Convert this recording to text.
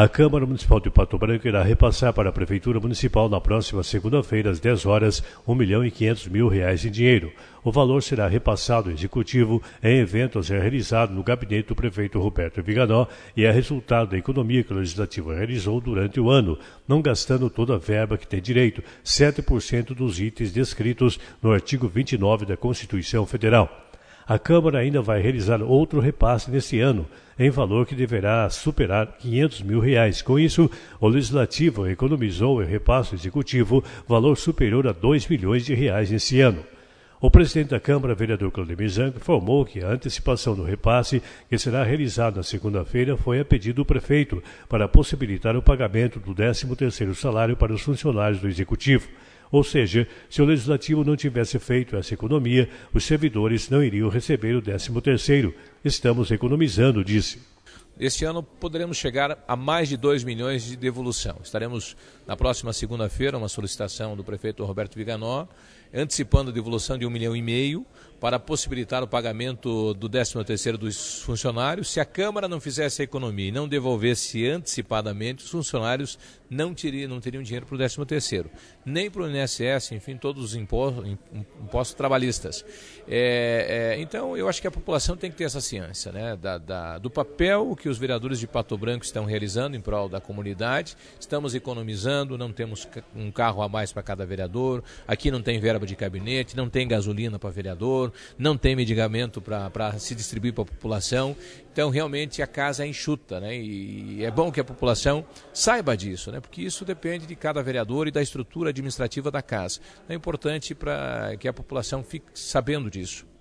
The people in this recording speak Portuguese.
a Câmara Municipal de Pato Branco irá repassar para a Prefeitura Municipal na próxima segunda-feira, às 10 horas, R$ 1 milhão e 500 mil reais em dinheiro. O valor será repassado ao Executivo em evento a é ser realizado no gabinete do prefeito Roberto Viganó e é resultado da economia que o Legislativo realizou durante o ano, não gastando toda a verba que tem direito, 7% dos itens descritos no artigo 29 da Constituição Federal. A Câmara ainda vai realizar outro repasse nesse ano, em valor que deverá superar 500 mil reais. Com isso, o Legislativo economizou em repasse executivo valor superior a 2 milhões de reais nesse ano. O presidente da Câmara, vereador Claudemir Zanco, informou que a antecipação do repasse, que será realizado na segunda-feira, foi a pedido do prefeito para possibilitar o pagamento do 13º salário para os funcionários do Executivo. Ou seja, se o legislativo não tivesse feito essa economia, os servidores não iriam receber o 13º. Estamos economizando, disse. Este ano poderemos chegar a mais de 2 milhões de devolução. Estaremos na próxima segunda-feira, uma solicitação do prefeito Roberto Viganó, antecipando a devolução de 1 um milhão e meio para possibilitar o pagamento do 13º dos funcionários. Se a Câmara não fizesse a economia e não devolvesse antecipadamente, os funcionários não teriam, não teriam dinheiro para o 13º, nem para o INSS, enfim, todos os impostos, impostos trabalhistas. É, é, então, eu acho que a população tem que ter essa ciência né, da, da do papel que que os vereadores de Pato Branco estão realizando em prol da comunidade. Estamos economizando, não temos um carro a mais para cada vereador, aqui não tem verba de gabinete, não tem gasolina para vereador, não tem medicamento para se distribuir para a população. Então, realmente, a casa é enxuta, né? E é bom que a população saiba disso, né? Porque isso depende de cada vereador e da estrutura administrativa da casa. É importante para que a população fique sabendo disso.